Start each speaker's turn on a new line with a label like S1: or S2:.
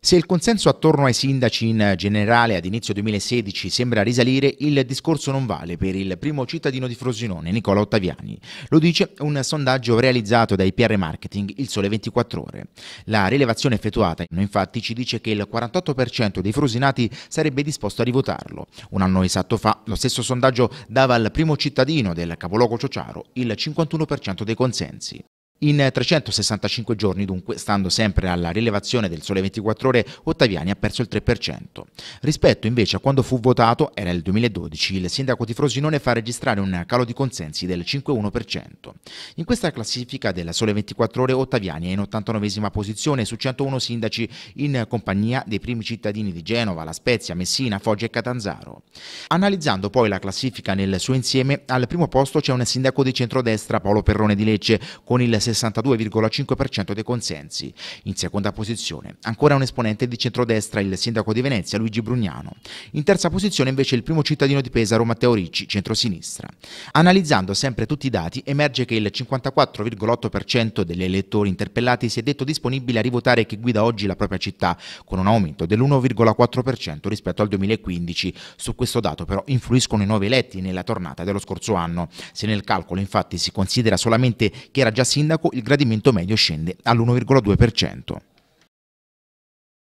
S1: Se il consenso attorno ai sindaci in generale ad inizio 2016 sembra risalire, il discorso non vale per il primo cittadino di Frosinone, Nicola Ottaviani. Lo dice un sondaggio realizzato dai PR Marketing Il Sole 24 Ore. La rilevazione effettuata infatti ci dice che il 48% dei frosinati sarebbe disposto a rivotarlo. Un anno esatto fa lo stesso sondaggio dava al primo cittadino del capoluogo Ciociaro il 51% dei consensi. In 365 giorni, dunque, stando sempre alla rilevazione del Sole 24 Ore, Ottaviani ha perso il 3%. Rispetto invece a quando fu votato, era il 2012, il sindaco di Frosinone fa registrare un calo di consensi del 5,1%. In questa classifica del Sole 24 Ore, Ottaviani è in 89esima posizione su 101 sindaci in compagnia dei primi cittadini di Genova, La Spezia, Messina, Foggia e Catanzaro. Analizzando poi la classifica nel suo insieme, al primo posto c'è un sindaco di centrodestra, Paolo Perrone di Lecce, con il 62,5% dei consensi. In seconda posizione ancora un esponente di centrodestra, il sindaco di Venezia Luigi Brugnano. In terza posizione invece il primo cittadino di Pesaro Matteo Ricci, centrosinistra. Analizzando sempre tutti i dati emerge che il 54,8% degli elettori interpellati si è detto disponibile a rivotare chi guida oggi la propria città, con un aumento dell'1,4% rispetto al 2015. Su questo dato però influiscono i nuovi eletti nella tornata dello scorso anno. Se nel calcolo infatti si considera solamente chi era già sindaco, sindaco il gradimento medio scende all'1,2%.